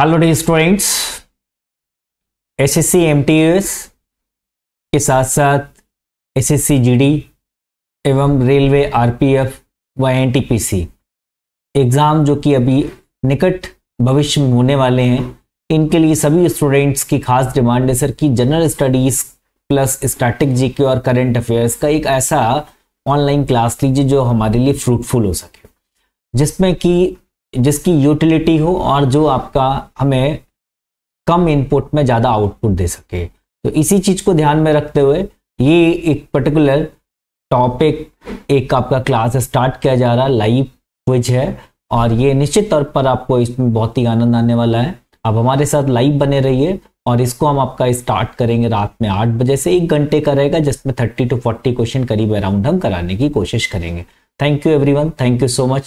hello the students S S C M T S के साथ साथ S S C G D एवं railway R P F व N T P C exam जो कि अभी निकट भविष्य में होने वाले हैं इनके लिए सभी स्टूडेंट्स की खास डिमांड है सर कि general studies plus static G K और करंट अफेयर्स का एक ऐसा ऑनलाइन क्लास लीजिए जो हमारे लिए फ्रूटफुल हो सके जिसमें कि जिसकी यूटिलिटी हो और जो आपका हमें कम इनपुट में ज़्यादा आउटपुट दे सके तो इसी चीज़ को ध्यान में रखते हुए ये एक पर्टिकुलर टॉपिक एक आपका क्लास स्टार्ट किया जा रहा लाइव क्विज है और ये निश्चित तौर पर आपको इसमें बहुत ही आनंद आने वाला है आप हमारे साथ लाइव बने रहिए और इसको हम आपका स्टार्ट करेंगे रात में आठ बजे से एक घंटे का रहेगा जिसमें थर्टी टू फोर्टी क्वेश्चन करीब अराउंड हम कराने की कोशिश करेंगे thank you everyone thank you so much